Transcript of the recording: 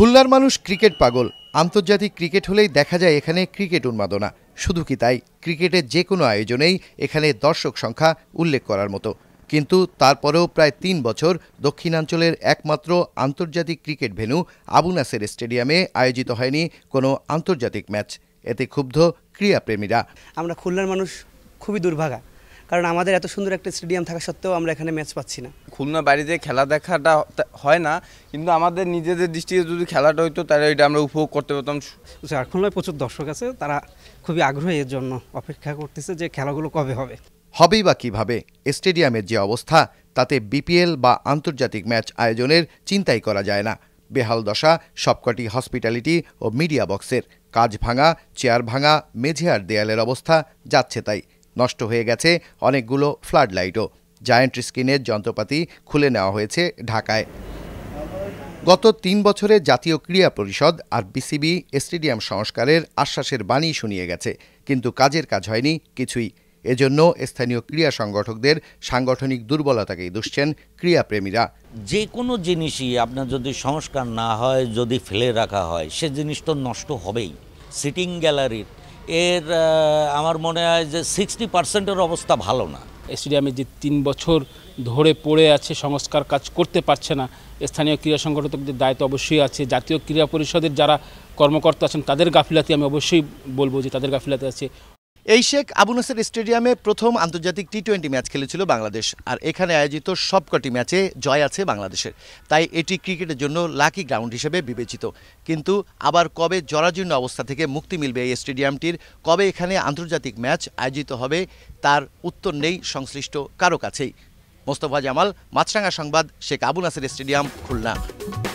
খুলনার মানুষ ক্রিকেট পাগল আন্তর্জাতিক ক্রিকেট হলেই দেখা যায় এখানে ক্রিকেট উন্মাদনা শুধু কি তাই ক্রিকেটের যে কোনো আয়োজনেই এখানে দর্শক সংখ্যা উল্লেখ করার মতো কিন্তু তারপরেও প্রায় তিন বছর দক্ষিণাঞ্চলের একমাত্র আন্তর্জাতিক ক্রিকেট ভেন্যু আবু নাসের স্টেডিয়ামে আয়োজিত হয়নি কোনো আন্তর্জাতিক ম্যাচ এতে ক্ষুব্ধ ক্রীড়াপ্রেমীরা আমরা খুলনার মানুষ খুবই দুর্ভাগা কারণ আমাদের এত সুন্দর একটা স্টেডিয়াম থাকা সত্ত্বেও আমরা এখানে ম্যাচ পাচ্ছি না খুলনা বাড়িতে খেলা দেখাটা হয় না কিন্তু আমাদের নিজেদের দৃষ্টিতে যদি খেলাটা হইতো তাহলে এটা আমরা উপভোগ করতে পারতাম আচ্ছা, খুলনায় প্রচুর দর্শক আছে তারা খুবই আগ্রহী এর জন্য অপেক্ষা করতেছে যে খেলাগুলো কবে হবে হবেই বা কীভাবে স্টেডিয়ামের যে অবস্থা তাতে বিপিএল বা আন্তর্জাতিক ম্যাচ আয়োজনের চিন্তাই করা যায় না বেহাল দশা সবকটি হসপিটালিটি ও মিডিয়া বক্সের কাজ ভাঙা চেয়ার ভাঙা মেঝে আর দেয়ালের অবস্থা যাচ্ছে তাই নষ্ট হয়ে গেছে অনেকগুলো ফ্লাড লাইটও জায়েন্ট স্ক্রিনের যন্ত্রপাতি খুলে নেওয়া হয়েছে ঢাকায় গত তিন বছরে জাতীয় ক্রীড়া পরিষদ আর বিসিবি স্টেডিয়াম সংস্কারের আশ্বাসের বাণী শুনিয়ে গেছে কিন্তু কাজের কাজ হয়নি কিছুই এজন্য স্থানীয় ক্রীড়া সংগঠকদের সাংগঠনিক দুর্বলতাকেই দুষছেন ক্রীড়াপ্রেমীরা যে কোনো জিনিসই আপনার যদি সংস্কার না হয় যদি ফেলে রাখা হয় সে জিনিস তো নষ্ট হবেই সিটিং গ্যালারির এর আমার মনে হয় যে সিক্সটি পার্সেন্টের অবস্থা ভালো না স্টেডিয়ামে যে তিন বছর ধরে পড়ে আছে সংস্কার কাজ করতে পারছে না স্থানীয় ক্রীড়া সংগঠকদের দায়িত্ব অবশ্যই আছে জাতীয় ক্রীড়া পরিষদের যারা কর্মকর্তা আছেন তাদের গাফিলাতি আমি অবশ্যই বলবো যে তাদের গাফিলাতি আছে এই শেখ আবু নাসের স্টেডিয়ামে প্রথম আন্তর্জাতিক টি টোয়েন্টি ম্যাচ খেলেছিল বাংলাদেশ আর এখানে আয়োজিত সবকটি ম্যাচে জয় আছে বাংলাদেশের তাই এটি ক্রিকেটের জন্য লাকি গ্রাউন্ড হিসেবে বিবেচিত কিন্তু আবার কবে জরাজীর্ণ অবস্থা থেকে মুক্তি মিলবে এই স্টেডিয়ামটির কবে এখানে আন্তর্জাতিক ম্যাচ আয়োজিত হবে তার উত্তর নেই সংশ্লিষ্ট কারো কাছেই মোস্তফা জামাল মাছরাঙ্গা সংবাদ শেখ আবু নাসের স্টেডিয়াম খুলনা